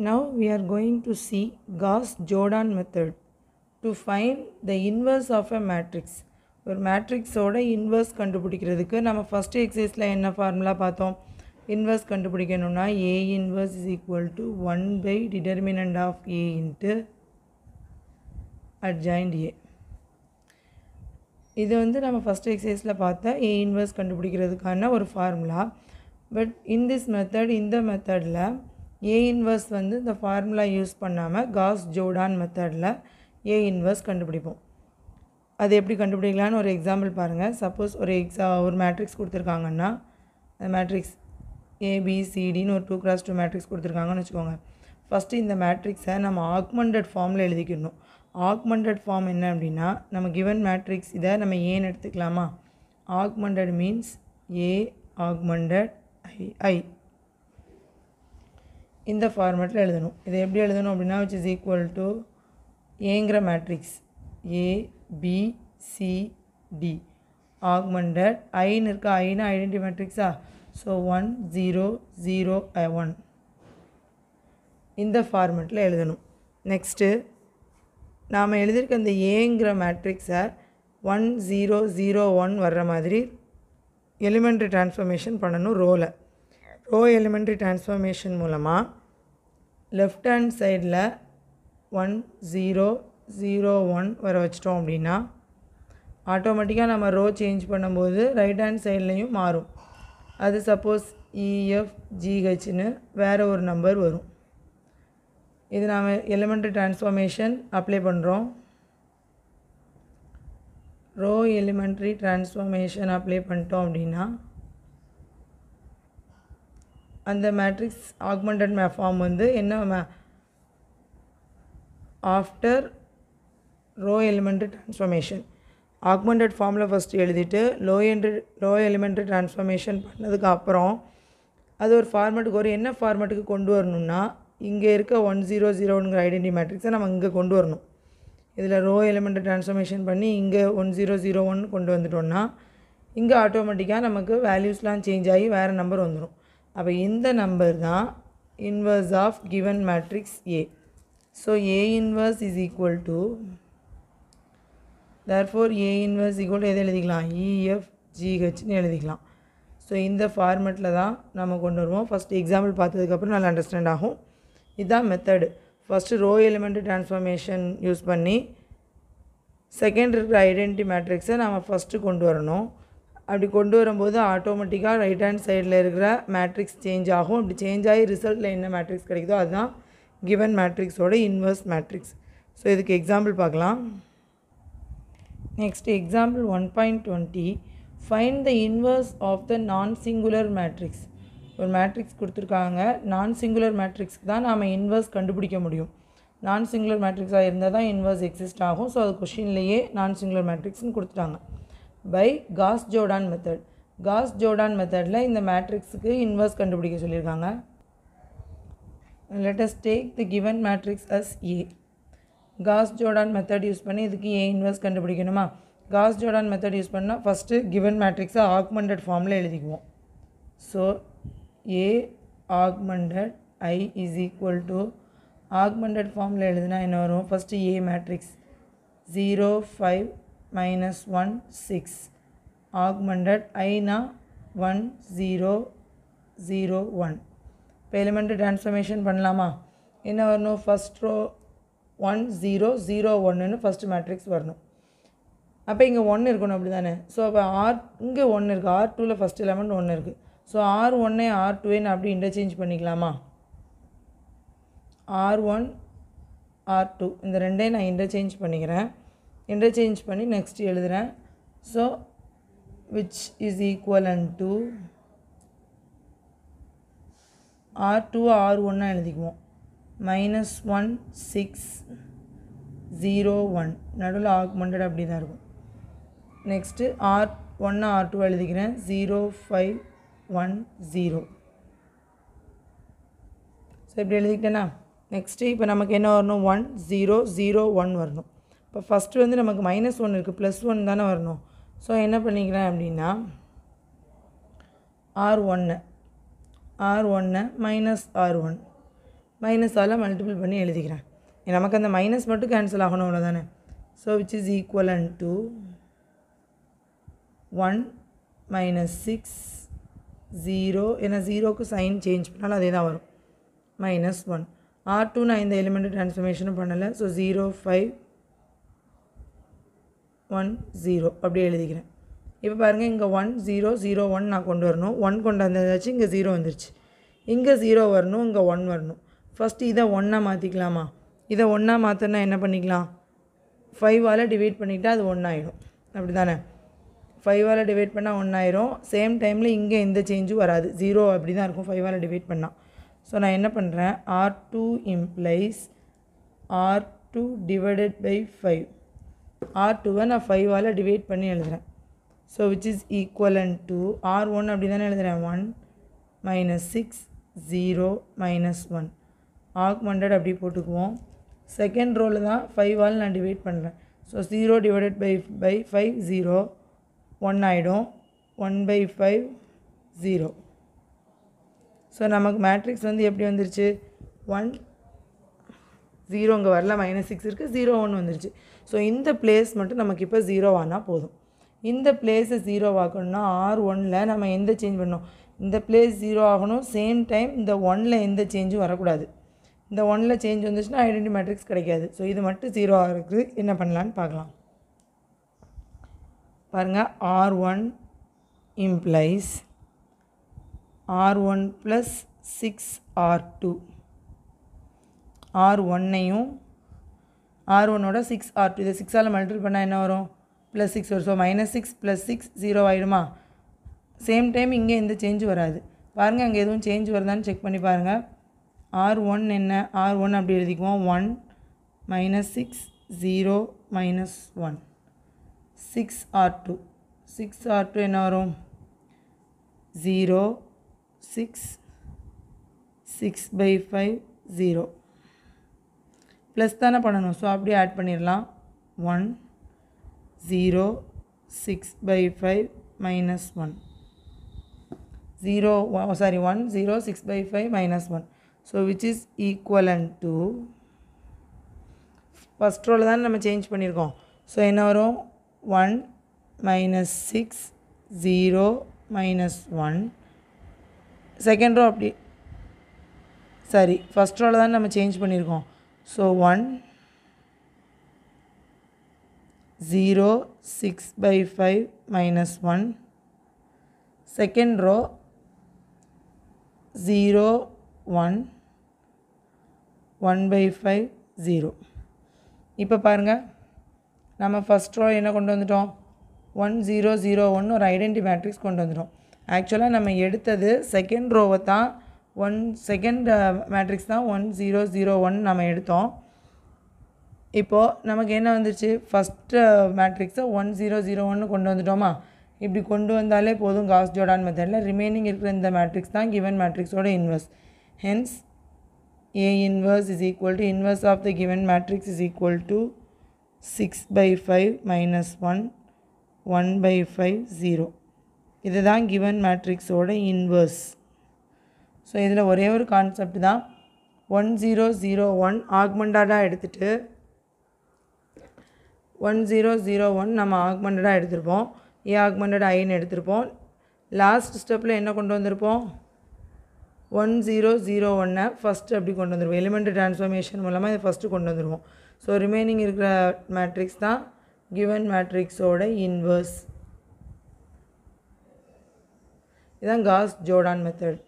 Now we are going to see Gauss-Jordan method to find the inverse of a matrix. ஒரு மேட்ரிக்ஸோட inverse கண்டுபிடிக்கிறதுக்கு நம்ம first எக்ஸசைஸில் என்ன formula பார்த்தோம் inverse கண்டுபிடிக்கணும்னா A inverse is equal to one by determinant of A into adjoint A இது வந்து நம்ம first எக்ஸசைஸில் பார்த்தா ஏ இன்வர்ஸ் கண்டுபிடிக்கிறதுக்கான ஒரு formula but in this method இந்த மெத்தடில் ஏ இன்வர்ஸ் வந்து இந்த ஃபார்முலா யூஸ் பண்ணாமல் காஸ் ஜோடான் மெத்தடில் ஏ இன்வர்ஸ் கண்டுபிடிப்போம் அது எப்படி கண்டுபிடிக்கலான்னு ஒரு எக்ஸாம்பிள் பாருங்கள் சப்போஸ் ஒரு எக்ஸா ஒரு மேட்ரிக்ஸ் கொடுத்துருக்காங்கன்னா அந்த மேட்ரிக்ஸ் ஏபிசிடின்னு ஒரு டூ கிராஸ் டூ மேட்ரிக்ஸ் கொடுத்துருக்காங்கன்னு வச்சுக்கோங்க ஃபஸ்ட்டு இந்த மேட்ரிக்ஸை நம்ம ஆக்மெண்டட் ஃபார்மில் எழுதிக்கணும் ஆக்மெண்டட் ஃபார்ம் என்ன அப்படின்னா நம்ம கிவன் மேட்ரிக்ஸ் இதை நம்ம ஏன்னு எடுத்துக்கலாமா augmented means A augmented I I இந்த ஃபார்மேட்டில் எழுதணும் இதை எப்படி எழுதணும் அப்படின்னா விச் இஸ் ஈக்குவல் டு ஏங்கிற matrix A B C D augmented ஐன்னு இருக்கா ஐனா ஐடென்டி மேட்ரிக்ஸா so one zero zero one இந்த ஃபார்மேட்டில் எழுதணும் நெக்ஸ்ட்டு நாம் எழுதியிருக்க இந்த ஏங்கிற மேட்ரிக்ஸை ஒன் ஜீரோ ஜீரோ ஒன் வர்ற மாதிரி எலிமெண்ட்ரி டிரான்ஸ்ஃபர்மேஷன் பண்ணணும் ரோலை ரோ எலிமெண்ட்ரி டிரான்ஸ்ஃபர்மேஷன் மூலமாக லெஃப்ட் ஹேண்ட் சைடில் ஒன் ஜீரோ ஜீரோ ஒன் வர வச்சிட்டோம் அப்படின்னா ஆட்டோமேட்டிக்காக நம்ம ரோ சேஞ்ச் பண்ணும்போது ரைட் ஹேண்ட் சைட்லேயும் மாறும் அது சப்போஸ் இஎஃப் ஜிஹெச்னு வேறு ஒரு நம்பர் வரும் இது நாம் எலிமெண்ட்ரி டிரான்ஸ்ஃபர்மேஷன் அப்ளை பண்ணுறோம் ரோ எலிமெண்ட்ரி டிரான்ஸ்ஃபர்மேஷன் அப்ளை பண்ணிட்டோம் அப்படின்னா அந்த மேட்ரிக்ஸ் ஆக்மெண்டட் மே ஃபார்ம் வந்து என்ன மே after row elementary transformation augmented ஃபார்மில் ஃபஸ்ட்டு எழுதிட்டு லோ என்ட்ரி லோ எலிமெண்ட்ரி ட்ரான்ஸ்ஃபர்மேஷன் பண்ணதுக்கு அப்புறம் அது ஒரு ஃபார்மேட்டுக்கு ஒரு என்ன ஃபார்மேட்டுக்கு கொண்டு வரணும்னா இங்கே இருக்க ஒன் ஜீரோ ஜீரோங்கிற ஐடென்டி மேட்ரிக்ஸை நம்ம இங்கே கொண்டு வரணும் இதில் ரோ எலிமெண்ட் ட்ரான்ஸ்ஃபர்மேஷன் பண்ணி இங்கே ஒன் ஜீரோ ஜீரோ ஒன் கொண்டு வந்துட்டோம்னா இங்கே ஆட்டோமேட்டிக்காக நமக்கு வேல்யூஸ்லாம் சேஞ்ச் ஆகி வேறு நம்பர் வந்துடும் அப்போ இந்த நம்பர் தான் inverse of given matrix A so A inverse is equal to for A inverse equal to எதை எழுதிக்கலாம் இஎஃப் e ஜிஹெச்னு எழுதிக்கலாம் ஸோ இந்த ஃபார்மெட்டில் தான் நம்ம கொண்டு வருவோம் ஃபஸ்ட்டு எக்ஸாம்பிள் பார்த்ததுக்கப்புறம் நல்லா அண்டர்ஸ்டாண்ட் ஆகும் இதுதான் method first row element transformation use பண்ணி செகண்ட் இருக்கிற ஐடென்டி மேட்ரிக்ஸை நம்ம ஃபஸ்ட்டு கொண்டு வரணும் அப்படி கொண்டு வரும்போது ஆட்டோமேட்டிக்காக ரைட் ஹேண்ட் சைடில் இருக்கிற மேட்ரிக்ஸ் சேஞ்ச் ஆகும் அப்படி சேஞ்ச் ஆகி ரிசல்ட்டில் என்ன மேட்ரிக்ஸ் கிடைக்குதோ அதுதான் கிவன் மேட்ரிக்ஸோட இன்வர்ஸ் மேட்ரிக்ஸ் ஸோ இதுக்கு எக்ஸாம்பிள் பார்க்கலாம் next example one point twenty find the inverse of the non singular matrix ஒரு மேட்ரிக்ஸ் கொடுத்துருக்காங்க நான் சிங்குலர் மேட்ரிக்ஸ்க்கு தான் நாம் இன்வர்ஸ் கண்டுபிடிக்க முடியும் நான் சிங்குலர் மேட்ரிக்ஸாக இருந்தால் தான் இன்வர்ஸ் எக்ஸிஸ்ட் ஆகும் ஸோ அது கொஷின்லேயே நான் சிங்குலர் மேட்ரிக்ஸ்னு கொடுத்துட்டாங்க by Gauss Jordan method Gauss Jordan மெத்தடில் இந்த மேட்ரிக்ஸுக்கு இன்வர்ஸ் கண்டுபிடிக்க சொல்லியிருக்காங்க let us take the given matrix as A Gauss Jordan method use பண்ணி இதுக்கு ஏ இன்வர்ஸ் கண்டுபிடிக்கணுமா காஸ் ஜோர்டான் மெத்தட் யூஸ் பண்ணால் ஃபஸ்ட்டு கிவன் மேட்ரிக்ஸை ஆக்மெண்டட் ஃபார்மில் எழுதிக்குவோம் so A augmented I is equal to augmented ஃபார்மில் எழுதுனா என்ன வரும் first A matrix zero five minus one six augmented i one zero zero one 1 இப்போ எலிமெண்ட்டு டிரான்ஸ்ஃபர்மேஷன் பண்ணலாமா என்ன வரணும் first row one zero zero ஒன்றுன்னு ஃபஸ்ட்டு மேட்ரிக்ஸ் வரணும் அப்போ இங்கே ஒன்று இருக்கணும் அப்படி தானே ஸோ அப்போ ஆர் இங்கே ஒன்று இருக்குது ஆர் டூவில் ஃபஸ்ட் எலமெண்ட் ஒன்று இருக்குது ஸோ ஆர் ஒன்னே ஆர் டூன்னு அப்படி இன்டர்சேஞ்ச் பண்ணிக்கலாமா ஆர் ஒன் ஆர் டூ இந்த ரெண்டே நான் இன்டர்சேஞ்ச் பண்ணிக்கிறேன் இன்டர்சேஞ்ச் பண்ணி நெக்ஸ்ட் எழுதுகிறேன் so which is equal and to R two R ஒன்னாக எழுதிக்குவோம் minus one six zero one நடுவில் ஆக்மெண்டட் அப்படி தான் இருக்கும் நெக்ஸ்ட்டு ஆர் ஒன்று ஆர் டூ எழுதிக்கிறேன் zero five one zero so இப்படி எழுதிக்கிட்டேன்னா நெக்ஸ்ட்டு இப்போ நமக்கு என்ன வரணும் ஒன் ஜீரோ ஜீரோ ஒன் வரணும் இப்போ ஃபஸ்ட்டு வந்து நமக்கு மைனஸ் ஒன் இருக்குது ப்ளஸ் ஒன் தானே வரணும் ஸோ என்ன பண்ணிக்கிறேன் அப்படின்னா ஆர் ஒன்று ஆர் ஒன்று minus R one minus all multiple பண்ணி எழுதிக்கிறேன் நமக்கு அந்த மைனஸ் மட்டும் கேன்சல் ஆகணும் அவ்வளோதானே so which is equal and to one minus six zero ஏன்னா ஜீரோக்கு சைன் சேஞ்ச் பண்ணாலும் அதே தான் வரும் மைனஸ் ஒன் ஆர் டூ நான் இந்த எலிமெண்ட் ட்ரான்ஸ்ஃபர்மேஷனும் பண்ணலை so zero five one zero அப்படி எழுதிக்கிறேன் இப்போ பாருங்கள் இங்கே ஒன் ஜீரோ ஜீரோ ஒன் நான் கொண்டு வரணும் ஒன் கொண்டு வந்ததாச்சு இங்கே ஜீரோ வந்துருச்சு இங்கே ஜீரோ வரணும் இங்கே ஒன் வரணும் ஃபஸ்ட்டு இதை ஒன்றா மாற்றிக்கலாமா இதை ஒன்றா மாற்றினா என்ன பண்ணிக்கலாம் ஃபைவால் டிவைட் பண்ணிக்கிட்டால் அது ஒன்றாயிடும் அப்படி தானே ஃபைவால் டிவைட் பண்ணால் ஒன்றாயிரும் சேம் டைமில் இங்கே எந்த சேஞ்சும் வராது ஜீரோ அப்படி தான் இருக்கும் ஃபைவால் டிவைட் பண்ணால் ஸோ நான் என்ன பண்ணுறேன் R two implies R two divided by five R டூவை நான் ஃபைவால் டிவைட் பண்ணி எழுதுகிறேன் so which is equal and to R one அப்படி தானே எழுதுகிறேன் one minus six zero minus one augmented அப்படி போட்டுக்குவோம் செகண்ட் ரோவில் தான் ஃபைவால் நான் டிவைட் பண்ணுறேன் so zero divided by by five zero one ஆகிடும் one by five zero so நமக்கு மேட்ரிக்ஸ் வந்து எப்படி வந்துருச்சு ஒன் ஜீரோ இங்கே வரல மைனஸ் சிக்ஸ் இருக்குது ஜீரோ ஒன்று வந்துருச்சு ஸோ இந்த பிளேஸ் மட்டும் நமக்கு இப்போ ஜீரோ ஆனால் போதும் இந்த பிளேஸை ஜீரோ ஆர் ஒனில் நம்ம எந்த சேஞ்ச் பண்ணோம் இந்த பிளேஸ் ஜீரோ ஆகணும் சேம் டைம் இந்த ஒனில் எந்த சேஞ்சும் வரக்கூடாது இந்த ஒனில் சேஞ்ச் வந்துச்சுன்னா ஐடென்டி மேட்ரிக்ஸ் கிடைக்காது ஸோ இது மட்டும் ஜீரோ ஆகிறதுக்கு என்ன பண்ணலான்னு பார்க்கலாம் பாருங்கள் R one implies R one plus six R two R ஒன்னையும் ஆர் ஒன்னோட சிக்ஸ் ஆர் டூ இதை சிக்ஸால் மல்டிபிள் பண்ணால் என்ன வரும் ப்ளஸ் சிக்ஸ் வரும் so minus six plus six zero ஆகிடுமா சேம் டைம் இங்கே எந்த சேஞ்சு வராது பாருங்கள் அங்கே எதுவும் சேஞ்ச் வருதான்னு செக் பண்ணி பாருங்கள் ஆர் ஒன் என்ன ஆர் ஒன் அப்படி எழுதிக்குவோம் one minus six zero minus one six R two six R two என்ன வரும் zero six six by five zero plus தானே பண்ணணும் ஸோ அப்படியே ஆட் பண்ணிடலாம் one zero six by five minus one zero sorry one zero six by five minus one so which is equal and to first row தானே நம்ம change பண்ணியிருக்கோம் so என்ன வரும் one minus six zero minus one second row அப்படி sorry first ரோவில் தான் நம்ம change பண்ணியிருக்கோம் So 1 0 6 by 5 minus 1 second row 0 1 1 by 5 0 இப்போ பாருங்கள் நம்ம ஃபஸ்ட் ரோ என்ன கொண்டு வந்துட்டோம் ஒன் ஜீரோ ஜீரோ ஒன்று ஒரு ஐடென்டி மேட்ரிக்ஸ் கொண்டு வந்துட்டோம் ஆக்சுவலாக நம்ம எடுத்தது செகண்ட் ரோவை தான் ஒன் செகண்ட் மேட்ரிக்ஸ் தான் ஒன் ஜீரோ ஜீரோ ஒன் நம்ம எடுத்தோம் இப்போது நமக்கு என்ன வந்துச்சு ஃபஸ்ட்டு மேட்ரிக்ஸை ஒன் ஜீரோ ஜீரோ ஒன்று கொண்டு வந்துட்டோமா இப்படி கொண்டு வந்தாலே போதும் காஸ் ஜோடான் மெத்தடில் ரிமைனிங் இருக்கிற இந்த மேட்ரிக்ஸ் தான் கிவன் மேட்ரிக்ஸோட inverse hence A inverse is equal to inverse of the given matrix is equal to six by five minus one one by five zero இதுதான் கிவன் மேட்ரிக்ஸோட இன்வெர்ஸ் ஸோ இதில் ஒரே ஒரு கான்செப்ட் தான் ஒன் ஜீரோ ஜீரோ ஒன் ஆக்மெண்டடாக எடுத்துகிட்டு one zero zero one நம்ம ஆக்மெண்டடாக எடுத்திருப்போம் ஏ ஆக்மெண்டட் ஐன்னு எடுத்திருப்போம் லாஸ்ட் ஸ்டெப்பில் என்ன கொண்டு வந்திருப்போம் ஒன் ஜீரோ ஜீரோ ஒன்னை ஃபஸ்ட்டு அப்படி கொண்டு வந்துடுவோம் எலிமெண்ட் ட்ரான்ஸ்ஃபர்மேஷன் மூலமாக இதை ஃபஸ்ட்டு கொண்டு வந்துடுவோம் ஸோ ரிமைனிங் இருக்கிற மேட்ரிக்ஸ் தான் கிவன் மேட்ரிக்ஸோட இன்வர்ஸ் இதுதான் காஸ் ஜோடான் மெத்தட்